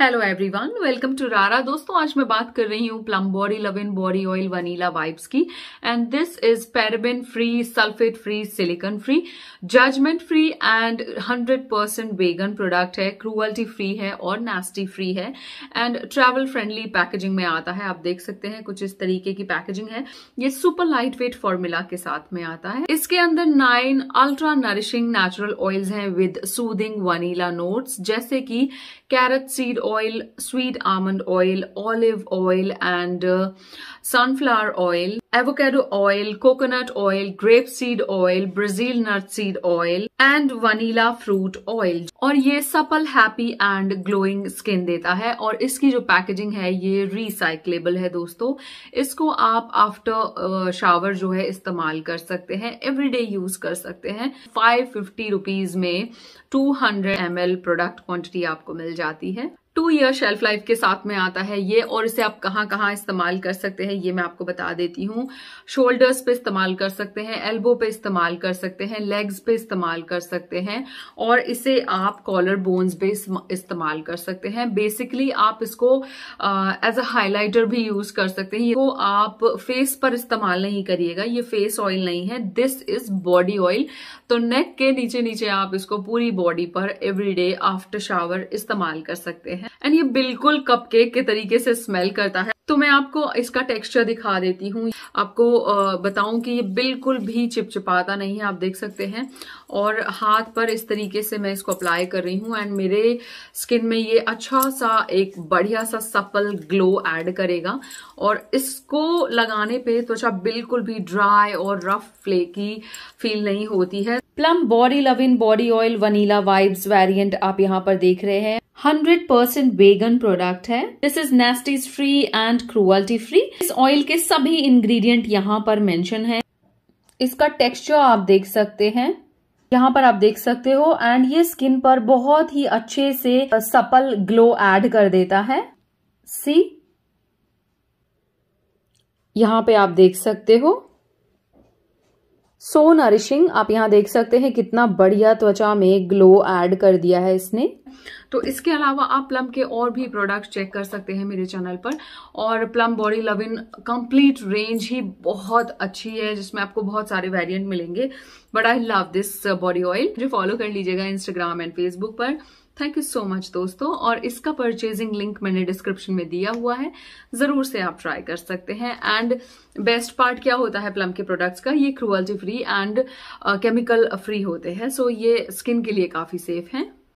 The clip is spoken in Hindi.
हेलो एवरीवन वेलकम टू रारा दोस्तों आज मैं बात कर रही हूँ Plum body lovin body oil vanilla vibes की and this is paraben free sulphate free silicone free judgement free and 100 percent vegan product है क्रूअल्टी फ्री है और नेस्टी फ्री है एंड ट्रैवल फ्रेंडली पैकेजिंग में आता है आप देख सकते हैं कुछ इस तरीके की पैकेजिंग है ये सुपर लाइट वेट फॉर्मूला के साथ में आता है इसके अंदर nine ultra nourishing natural oils हैं विद सूदिंग वनीला नोट्स जैसे कि carrot seed oil, sweet almond oil, olive oil and uh, sunflower oil avocado oil coconut oil grape seed oil Brazil nut seed oil and vanilla fruit oil और ये supple happy and glowing skin देता है और इसकी जो पैकेजिंग है ये रिसाइकलेबल है दोस्तों इसको आप आफ्टर शावर uh, जो है इस्तेमाल कर सकते हैं एवरीडे यूज कर सकते हैं 550 रुपीज में 200 एल प्रोडक्ट क्वांटिटी आपको मिल जाती है टू ईयर शेल्फ लाइफ के साथ में आता है ये और इसे आप कहाँ कहाँ इस्तेमाल कर सकते हैं ये मैं आपको बता देती हूँ हूं शोल्डर्स पे इस्तेमाल कर सकते हैं एल्बो पे इस्तेमाल कर सकते हैं लेग्स पे इस्तेमाल कर सकते हैं और इसे आप कॉलर बोन्स पे इस्तेमाल कर सकते हैं बेसिकली आप इसको एज अ हाईलाइटर भी यूज कर सकते हैं वो आप फेस पर इस्तेमाल नहीं करिएगा ये फेस ऑयल नहीं है दिस इज बॉडी ऑयल तो नेक के नीचे नीचे आप इसको पूरी बॉडी पर एवरीडे आफ्टर शावर इस्तेमाल कर सकते हैं एंड ये बिल्कुल कपकेक के तरीके से स्मेल करता है तो मैं आपको इसका टेक्सचर दिखा देती हूँ आपको बताऊं कि ये बिल्कुल भी चिपचिपाता नहीं है आप देख सकते हैं और हाथ पर इस तरीके से मैं इसको अप्लाई कर रही हूं एंड मेरे स्किन में ये अच्छा सा एक बढ़िया सा सफल ग्लो ऐड करेगा और इसको लगाने पे त्वचा बिल्कुल भी ड्राई और रफ फ्लेकी फील नहीं होती है Plum body lovin body oil vanilla vibes variant आप यहाँ पर देख रहे हैं 100% परसेंट वेगन प्रोडक्ट है this is nasties free and cruelty free इस ऑयल के सभी इंग्रीडियंट इंग्रेडिएंट यहाँ पर मेंशन है इसका टेक्सचर आप देख सकते हैं यहाँ पर आप देख सकते हो एंड ये स्किन पर बहुत ही अच्छे से सपल ग्लो ऐड कर देता है सी यहाँ पे आप देख सकते हो सो so नरिशिंग आप यहाँ देख सकते हैं कितना बढ़िया त्वचा में ग्लो ऐड कर दिया है इसने तो इसके अलावा आप प्लम के और भी प्रोडक्ट्स चेक कर सकते हैं मेरे चैनल पर और Plum body love in complete range ही बहुत अच्छी है जिसमें आपको बहुत सारे वेरिएंट मिलेंगे but I love this body oil मुझे फॉलो कर लीजिएगा इंस्टाग्राम एंड फेसबुक पर थैंक यू सो मच दोस्तों और इसका परचेजिंग लिंक मैंने डिस्क्रिप्शन में दिया हुआ है जरूर से आप ट्राई कर सकते हैं एंड बेस्ट पार्ट क्या होता है प्लम के प्रोडक्ट्स का ये cruelty free and chemical free होते हैं सो so ये स्किन के लिए काफी सेफ है